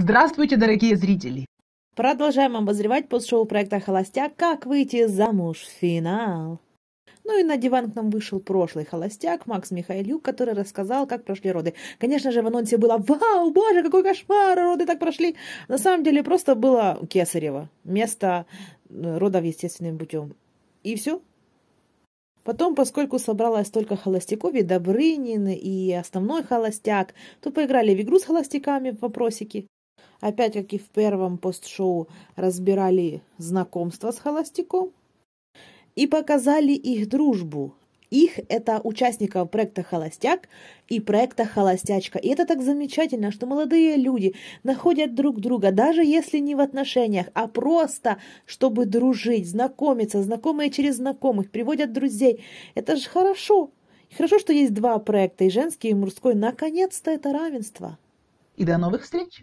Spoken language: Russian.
Здравствуйте, дорогие зрители! Продолжаем обозревать постшоу проекта «Холостяк. Как выйти замуж. Финал». Ну и на диван к нам вышел прошлый холостяк Макс Михайлюк, который рассказал, как прошли роды. Конечно же, в анонсе было «Вау, боже, какой кошмар, роды так прошли!» На самом деле просто было Кесарево, место э, родов естественным путем. И все. Потом, поскольку собралось только холостяков и Добрынин, и основной холостяк, то поиграли в игру с холостяками в вопросики опять, как и в первом постшоу, разбирали знакомство с холостяком и показали их дружбу. Их – это участников проекта «Холостяк» и проекта «Холостячка». И это так замечательно, что молодые люди находят друг друга, даже если не в отношениях, а просто, чтобы дружить, знакомиться, знакомые через знакомых, приводят друзей. Это же хорошо. И хорошо, что есть два проекта, и женский, и мужской. Наконец-то это равенство. И до новых встреч!